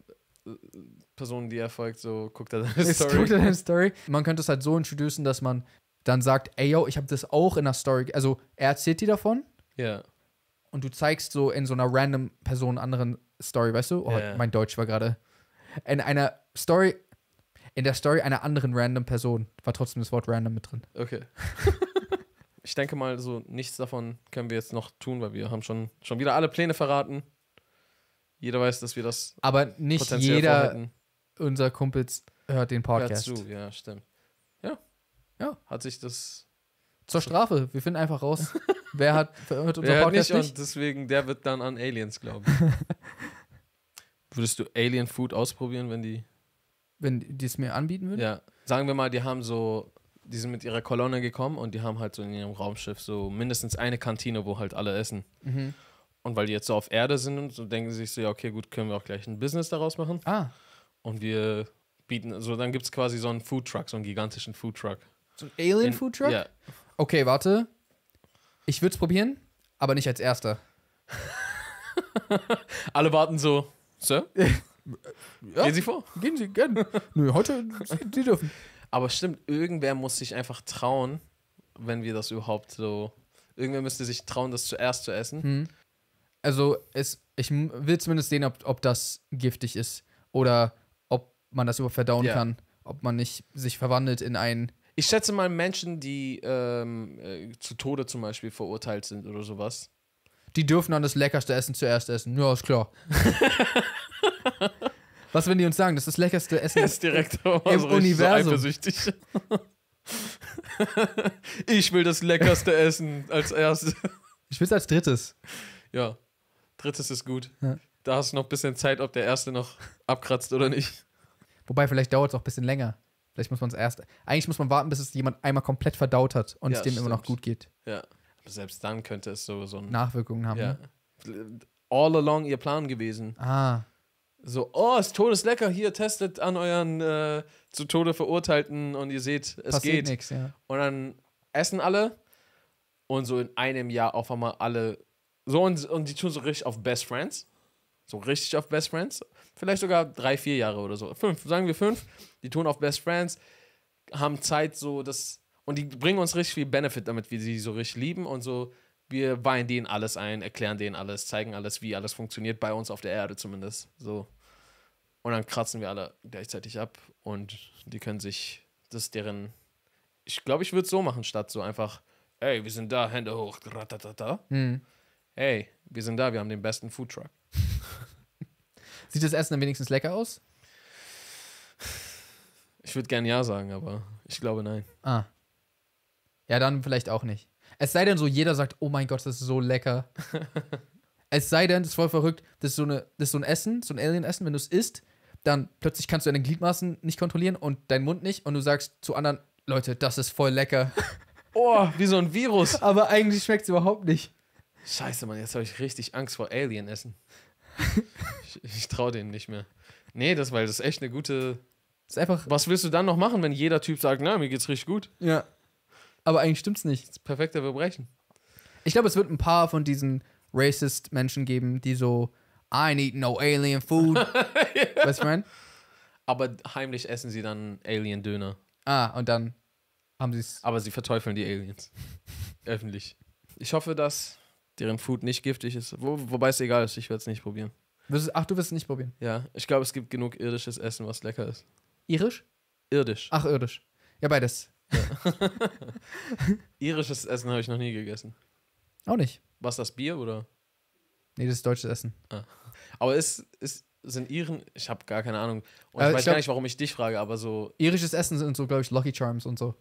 Personen, die er folgt, so guckt er *laughs* deine Story. Guckt er deine Story. Man könnte es halt so introducen, dass man dann sagt, ey yo, ich habe das auch in der Story, also er erzählt dir davon. Ja. Yeah. Und du zeigst so in so einer random Person anderen Story, weißt du? Oh, yeah. mein Deutsch war gerade in einer Story in der Story einer anderen random Person war trotzdem das Wort random mit drin. Okay. *laughs* ich denke mal, so nichts davon können wir jetzt noch tun, weil wir haben schon, schon wieder alle Pläne verraten. Jeder weiß, dass wir das. Aber nicht jeder vorhätten. unser Kumpels hört den Podcast. Hört zu, ja, stimmt. Ja. Ja. Hat sich das. Zur Strafe. Wir finden einfach raus, *laughs* wer hat hört unser wer Podcast. Hört nicht, nicht. Und deswegen, der wird dann an Aliens glauben. *laughs* Würdest du Alien Food ausprobieren, wenn die. Wenn die es mir anbieten würden? Ja. Sagen wir mal, die haben so. Die sind mit ihrer Kolonne gekommen und die haben halt so in ihrem Raumschiff so mindestens eine Kantine, wo halt alle essen. Mhm. Und weil die jetzt so auf Erde sind und so denken sie sich so, ja, okay, gut, können wir auch gleich ein Business daraus machen. Ah. Und wir bieten, so dann gibt es quasi so einen Food Truck, so einen gigantischen Food Truck. So einen Alien Food Truck? Ja. Okay, warte. Ich würde es probieren, aber nicht als erster. *laughs* Alle warten so, Sir? *laughs* ja. Gehen Sie vor. Gehen Sie, gerne. Nö, heute, Sie dürfen. Aber stimmt, irgendwer muss sich einfach trauen, wenn wir das überhaupt so. Irgendwer müsste sich trauen, das zuerst zu essen. Hm also es, ich will zumindest sehen, ob, ob das giftig ist oder ob man das überhaupt verdauen ja. kann, ob man nicht sich verwandelt in einen. Ich schätze mal Menschen, die ähm, äh, zu Tode zum Beispiel verurteilt sind oder sowas. Die dürfen dann das leckerste Essen zuerst essen. Ja, ist klar. *laughs* Was, wenn die uns sagen, das ist das leckerste Essen ist direkt im *laughs* also Universum? So *laughs* ich will das leckerste Essen als erstes. Ich will es als drittes. Ja. Drittes ist gut. Ja. Da hast du noch ein bisschen Zeit, ob der erste noch abkratzt oder nicht. Wobei, vielleicht dauert es auch ein bisschen länger. Vielleicht muss man es erst. Eigentlich muss man warten, bis es jemand einmal komplett verdaut hat und ja, es dem stimmt. immer noch gut geht. Ja. Aber selbst dann könnte es so, so Nachwirkungen haben. Ja. Ne? All along ihr Plan gewesen. Ah. So, oh, ist todeslecker, hier testet an euren äh, zu Tode Verurteilten und ihr seht, es Passiert geht. Nix, ja. Und dann essen alle und so in einem Jahr auf einmal alle so, und, und die tun so richtig auf Best Friends. So richtig auf Best Friends. Vielleicht sogar drei, vier Jahre oder so. Fünf, sagen wir fünf. Die tun auf Best Friends, haben Zeit, so das. Und die bringen uns richtig viel Benefit, damit wie sie so richtig lieben und so. Wir weinen denen alles ein, erklären denen alles, zeigen alles, wie alles funktioniert, bei uns auf der Erde zumindest. So. Und dann kratzen wir alle gleichzeitig ab und die können sich, das ist deren. Ich glaube, ich würde es so machen, statt so einfach, ey, wir sind da, Hände hoch, ratatata. Hm hey, wir sind da, wir haben den besten Foodtruck. *laughs* Sieht das Essen dann wenigstens lecker aus? Ich würde gern ja sagen, aber ich glaube nein. Ah. Ja, dann vielleicht auch nicht. Es sei denn so, jeder sagt, oh mein Gott, das ist so lecker. *laughs* es sei denn, das ist voll verrückt, das ist so, eine, das so ein Essen, so ein Alien-Essen, wenn du es isst, dann plötzlich kannst du deine Gliedmaßen nicht kontrollieren und deinen Mund nicht und du sagst zu anderen, Leute, das ist voll lecker. *laughs* oh, wie so ein Virus. aber eigentlich schmeckt es überhaupt nicht. Scheiße, Mann, jetzt habe ich richtig Angst vor Alien-Essen. *laughs* ich, ich traue denen nicht mehr. Nee, das, weil das ist echt eine gute. Ist einfach. Was willst du dann noch machen, wenn jeder Typ sagt, na, mir geht's richtig gut? Ja. Aber eigentlich stimmt's nicht. Das perfekte Verbrechen. Ich glaube, es wird ein paar von diesen racist Menschen geben, die so, I need no alien food. *laughs* Weißt du, mein? Aber heimlich essen sie dann Alien-Döner. Ah, und dann haben sie es. Aber sie verteufeln die Aliens. *laughs* Öffentlich. Ich hoffe, dass deren Food nicht giftig ist. Wo, wobei es egal ist, ich werde es nicht probieren. Ach, du wirst es nicht probieren? Ja, ich glaube, es gibt genug irdisches Essen, was lecker ist. Irisch? Irdisch. Ach, irdisch. Ja, beides. Ja. *laughs* Irisches Essen habe ich noch nie gegessen. Auch nicht. Was das Bier oder? Nee, das ist deutsches Essen. Ah. Aber ist, ist, sind Iren, ich habe gar keine Ahnung. Und äh, ich weiß ich gar nicht, warum ich dich frage, aber so. Irisches Essen sind so, glaube ich, Lucky Charms und so.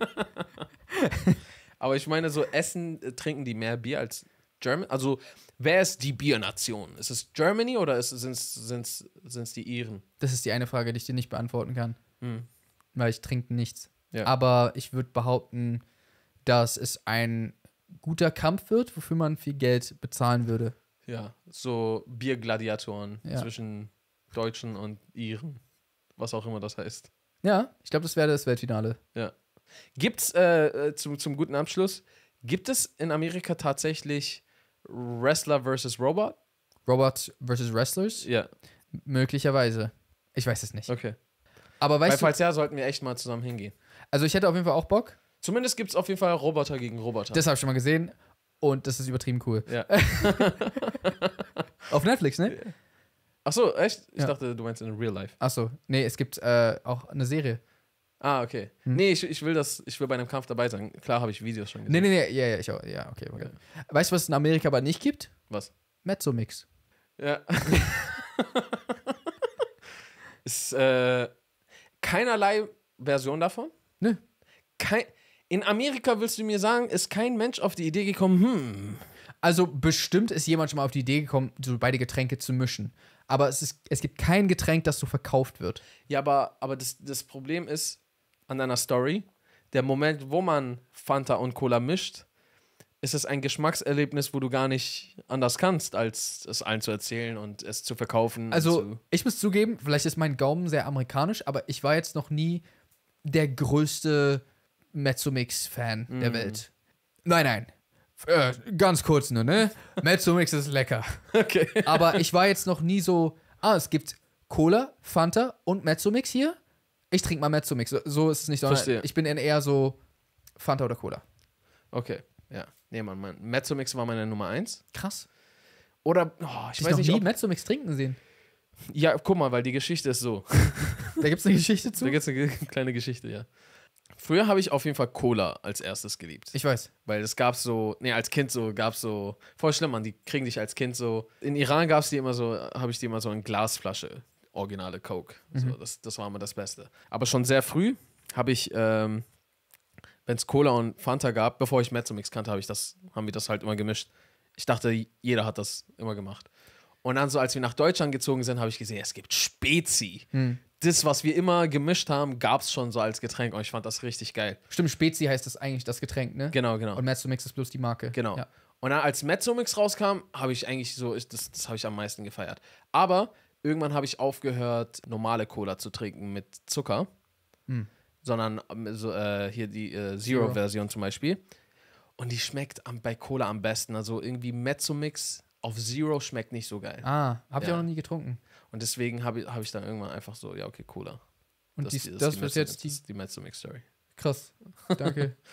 *laughs* *laughs* Aber ich meine, so Essen äh, trinken die mehr Bier als German. Also, wer ist die Biernation? Ist es Germany oder sind es die Iren? Das ist die eine Frage, die ich dir nicht beantworten kann. Hm. Weil ich trinke nichts. Ja. Aber ich würde behaupten, dass es ein guter Kampf wird, wofür man viel Geld bezahlen würde. Ja, so Biergladiatoren ja. zwischen Deutschen und Iren. Was auch immer das heißt. Ja, ich glaube, das wäre das Weltfinale. Ja. Gibt es, äh, äh, zum, zum guten Abschluss, gibt es in Amerika tatsächlich Wrestler versus Robot? Robots versus Wrestlers? Ja. Möglicherweise. Ich weiß es nicht. Okay. Aber weißt Weil, du, falls ja, sollten wir echt mal zusammen hingehen. Also ich hätte auf jeden Fall auch Bock. Zumindest gibt es auf jeden Fall Roboter gegen Roboter. Das habe ich schon mal gesehen und das ist übertrieben cool. Ja. *laughs* auf Netflix, ne? Ach so, echt? Ich ja. dachte, du meinst in real life. Ach so, nee, es gibt äh, auch eine Serie. Ah, okay. Hm? Nee, ich, ich will das, ich will bei einem Kampf dabei sein. Klar habe ich Videos schon gesehen. Nee, nee, nee, ja, ja, ich auch, ja, okay, okay. Ja. Weißt du, was es in Amerika aber nicht gibt? Was? Mezzo-Mix. Ja. *laughs* ist äh, keinerlei Version davon? Nö. Kein, in Amerika willst du mir sagen, ist kein Mensch auf die Idee gekommen, hm. Also bestimmt ist jemand schon mal auf die Idee gekommen, so beide Getränke zu mischen. Aber es, ist, es gibt kein Getränk, das so verkauft wird. Ja, aber, aber das, das Problem ist, an deiner Story. Der Moment, wo man Fanta und Cola mischt, ist es ein Geschmackserlebnis, wo du gar nicht anders kannst, als es allen zu erzählen und es zu verkaufen. Also, zu ich muss zugeben, vielleicht ist mein Gaumen sehr amerikanisch, aber ich war jetzt noch nie der größte Mezzomix-Fan mm. der mhm. Welt. Nein, nein. Äh, ganz kurz nur, ne? *laughs* Mezzomix ist lecker. Okay. Aber ich war jetzt noch nie so, ah, es gibt Cola, Fanta und Mezzomix hier ich trinke mal mezzo So, so ist es nicht, sondern Verstehe. ich bin eher so Fanta oder Cola. Okay, ja. Nee, Mann, Mann. mezzo war meine Nummer eins. Krass. Oder, oh, ich, ich weiß noch nicht, Ich ob... Mezzo-Mix trinken sehen. Ja, guck mal, weil die Geschichte ist so. *laughs* da gibt es eine Geschichte zu? Da gibt es eine *laughs* kleine Geschichte, ja. Früher habe ich auf jeden Fall Cola als erstes geliebt. Ich weiß. Weil es gab so, nee, als Kind so, gab es so, voll schlimm, man, die kriegen dich als Kind so. In Iran gab es die immer so, habe ich die immer so in Glasflasche originale Coke. Mhm. So, das, das war immer das Beste. Aber schon sehr früh habe ich, ähm, wenn es Cola und Fanta gab, bevor ich Mezzomix kannte, hab ich das, haben wir das halt immer gemischt. Ich dachte, jeder hat das immer gemacht. Und dann so, als wir nach Deutschland gezogen sind, habe ich gesehen, es gibt Spezi. Hm. Das, was wir immer gemischt haben, gab es schon so als Getränk und ich fand das richtig geil. Stimmt, Spezi heißt das eigentlich, das Getränk, ne? Genau, genau. Und Mezzomix ist bloß die Marke. Genau. Ja. Und dann, als Mezzomix rauskam, habe ich eigentlich so, das, das habe ich am meisten gefeiert. Aber irgendwann habe ich aufgehört, normale Cola zu trinken mit Zucker, hm. sondern ähm, so, äh, hier die äh, Zero-Version zum Beispiel. Und die schmeckt am, bei Cola am besten. Also irgendwie Mezzo-Mix auf Zero schmeckt nicht so geil. Ah, habe ja. ich auch noch nie getrunken. Und deswegen habe ich, hab ich dann irgendwann einfach so, ja, okay, Cola. Und das, die, das, das, das ist jetzt die, die Mezzo-Mix-Story. Krass. Danke. *laughs*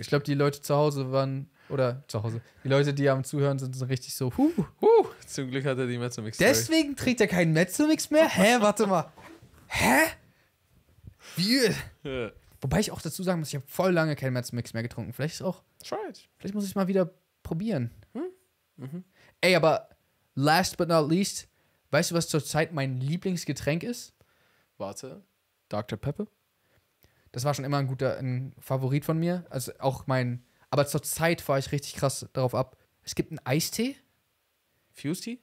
Ich glaube, die Leute zu Hause waren, oder zu Hause, die Leute, die am Zuhören sind, sind richtig so, huh, huh. Zum Glück hat er die Mezzomix. Deswegen trägt er keinen Mezzomix mehr? Hä, warte mal. Hä? Wie? Ja. Wobei ich auch dazu sagen muss, ich habe voll lange keinen Mezzomix mehr getrunken. Vielleicht ist auch. Try it. Vielleicht muss ich es mal wieder probieren. Hm? Mhm. Ey, aber last but not least, weißt du, was zurzeit mein Lieblingsgetränk ist? Warte. Dr. Pepper? das war schon immer ein guter ein Favorit von mir. Also auch mein. Aber zur Zeit fahre ich richtig krass darauf ab. Es gibt einen Eistee. Fuse Tea?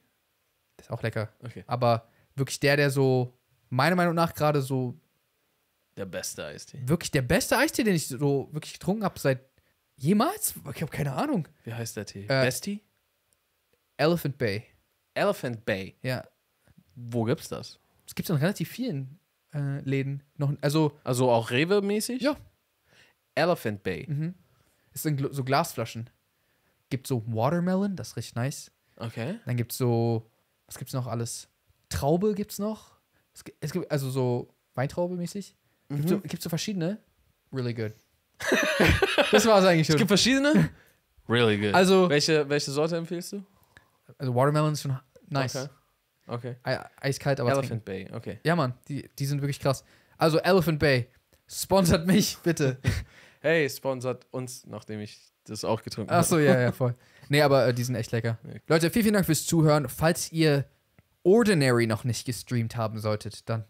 Das ist auch lecker. Okay. Aber wirklich der, der so, meiner Meinung nach, gerade so. Der beste Eistee. Wirklich der beste Eistee, den ich so wirklich getrunken habe seit jemals? Ich habe keine Ahnung. Wie heißt der Tee? Äh, Bestie? Elephant Bay. Elephant Bay? Ja. Wo gibt's das? Es gibt es in relativ vielen äh, Läden noch. Also, also auch Rewe-mäßig? Ja. Elephant Bay. Mhm. Es sind so Glasflaschen. Gibt so Watermelon, das ist richtig nice. Okay. Dann gibt es so, was gibt's noch alles? Traube gibt's noch. Es gibt, es gibt also so Weintraube-mäßig. Gibt, es gibt so verschiedene. Really good. *laughs* das war es eigentlich schon. Es gibt verschiedene? *laughs* Really good. Also, welche, welche Sorte empfiehlst du? Also Watermelon ist schon nice. Okay. Okay. eiskalt, aber Elephant trinken. Bay, okay. Ja, Mann, die, die sind wirklich krass. Also Elephant Bay, sponsert mich, *laughs* bitte. *laughs* hey, sponsert uns, nachdem ich das auch getrunken habe. Achso, ja, ja, *laughs* voll. Nee, aber äh, die sind echt lecker. Nee. Leute, vielen, vielen Dank fürs Zuhören. Falls ihr Ordinary noch nicht gestreamt haben solltet, dann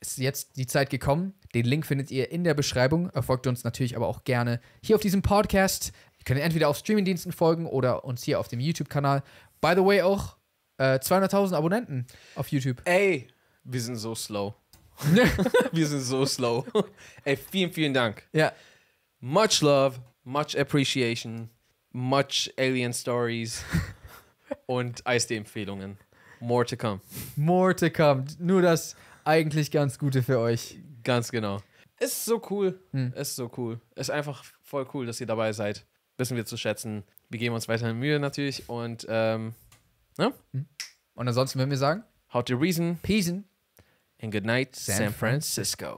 ist jetzt die Zeit gekommen. Den Link findet ihr in der Beschreibung. Erfolgt uns natürlich aber auch gerne hier auf diesem Podcast. Ihr könnt entweder auf Streamingdiensten folgen oder uns hier auf dem YouTube-Kanal. By the way auch, äh, 200.000 Abonnenten auf YouTube. Ey, wir sind so slow. *laughs* wir sind so slow. Ey, vielen, vielen Dank. Ja. Much love, much appreciation, much Alien Stories *laughs* und Eisdee-Empfehlungen. More to come. More to come. Nur das eigentlich ganz Gute für euch. Ganz genau. Ist so cool. Hm. Ist so cool. Ist einfach voll cool, dass ihr dabei seid. Wissen wir zu schätzen. Wir geben uns weiterhin Mühe natürlich und ähm, Ne? Mhm. Und ansonsten würden wir sagen: How to reason, peace and good night, San, San Francisco. Francisco.